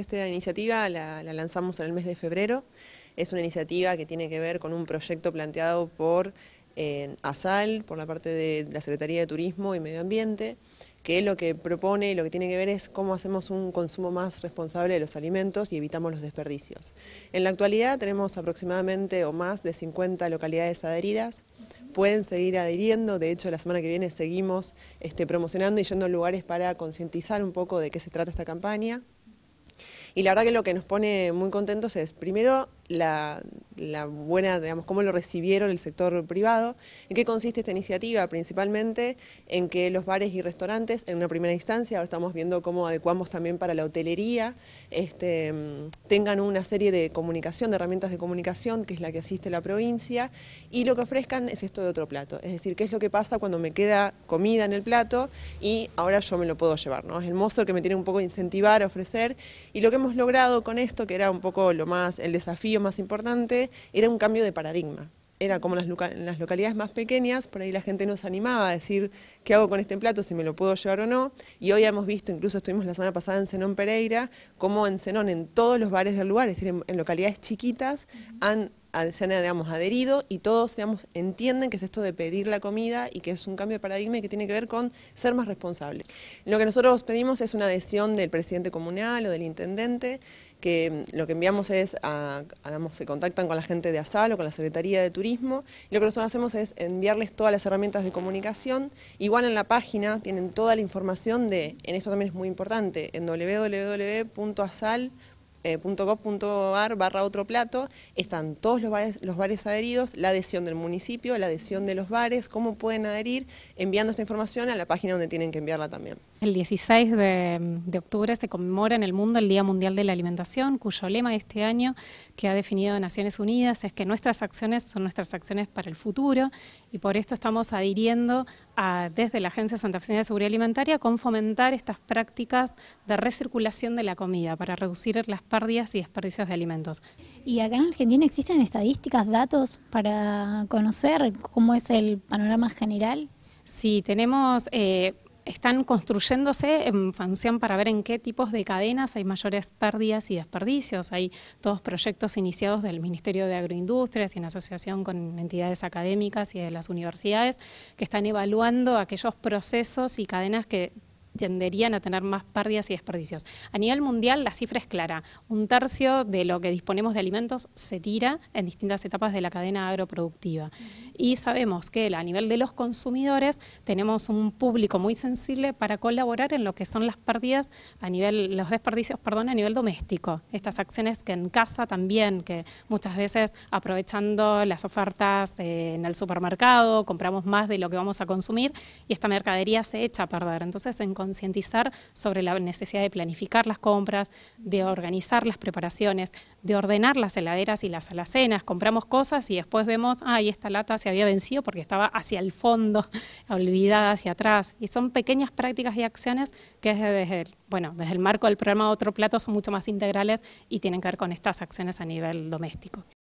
Esta iniciativa la, lanzamos en el mes de febrero. Es una iniciativa que tiene que ver con un proyecto planteado por eh, ASAL, por la parte de la Secretaría de Turismo y Medio Ambiente, que lo que propone y lo que tiene que ver es cómo hacemos un consumo más responsable de los alimentos y evitamos los desperdicios. En la actualidad tenemos aproximadamente o más de 50 localidades adheridas, pueden seguir adhiriendo. De hecho, la semana que viene seguimos este, promocionando y yendo a lugares para concientizar un poco de qué se trata esta campaña. Y la verdad que lo que nos pone muy contentos es, primero, la la buena, digamos, cómo lo recibieron el sector privado. ¿En qué consiste esta iniciativa? Principalmente en que los bares y restaurantes, en una primera instancia, ahora estamos viendo cómo adecuamos también para la hotelería, este, tengan una serie de comunicación, de herramientas de comunicación, que es la que asiste la provincia, y lo que ofrezcan es esto de otro plato. Es decir, qué es lo que pasa cuando me queda comida en el plato y ahora yo me lo puedo llevar, ¿no? Es el mozo que me tiene un poco incentivar, a ofrecer, y lo que hemos logrado con esto, que era un poco lo más, el desafío más importante, era un cambio de paradigma. Era como en las localidades más pequeñas, por ahí la gente nos animaba a decir qué hago con este plato, si me lo puedo llevar o no. Y hoy hemos visto, incluso estuvimos la semana pasada en Zenón Pereira, cómo en Zenón, en todos los bares del lugar, es decir, en, localidades chiquitas, han se han adherido y todos entienden que es esto de pedir la comida y que es un cambio de paradigma y que tiene que ver con ser más responsable. Lo que nosotros pedimos es una adhesión del presidente comunal o del intendente, que lo que enviamos es, a, se contactan con la gente de ASAL o con la Secretaría de Turismo, y lo que nosotros hacemos es enviarles todas las herramientas de comunicación, igual en la página tienen toda la información de, en esto también es muy importante, en www.asal.com eh, punto .gov.ar barra otro plato, están todos los bares, los bares adheridos, la adhesión del municipio, la adhesión de los bares, cómo pueden adherir, enviando esta información a la página donde tienen que enviarla también. El 16 de, octubre se conmemora en el mundo el Día Mundial de la Alimentación, cuyo lema este año que ha definido Naciones Unidas es que nuestras acciones son nuestras acciones para el futuro y por esto estamos adhiriendo a, desde la Agencia Santa Oficina de Seguridad Alimentaria con fomentar estas prácticas de recirculación de la comida para reducir las pérdidas y desperdicios de alimentos. ¿Y acá en Argentina existen estadísticas, datos para conocer cómo es el panorama general? Sí, tenemos... Eh, están construyéndose en función para ver en qué tipos de cadenas hay mayores pérdidas y desperdicios. Hay todos proyectos iniciados del Ministerio de Agroindustrias y en asociación con entidades académicas y de las universidades que están evaluando aquellos procesos y cadenas que tenderían a tener más pérdidas y desperdicios. A nivel mundial la cifra es clara. Un tercio de lo que disponemos de alimentos se tira en distintas etapas de la cadena agroproductiva. Y sabemos que a nivel de los consumidores tenemos un público muy sensible para colaborar en lo que son las pérdidas a nivel, los desperdicios, perdón, a nivel doméstico. Estas acciones que en casa también, que muchas veces aprovechando las ofertas eh, en el supermercado, compramos más de lo que vamos a consumir y esta mercadería se echa a perder. Entonces, en concientizar sobre la necesidad de planificar las compras, de organizar las preparaciones, de ordenar las heladeras y las alacenas. Compramos cosas y después vemos, ay, esta lata se había vencido porque estaba hacia el fondo, olvidada hacia atrás. Y son pequeñas prácticas y acciones que desde bueno, desde el marco del programa Otro Plato son mucho más integrales y tienen que ver con estas acciones a nivel doméstico.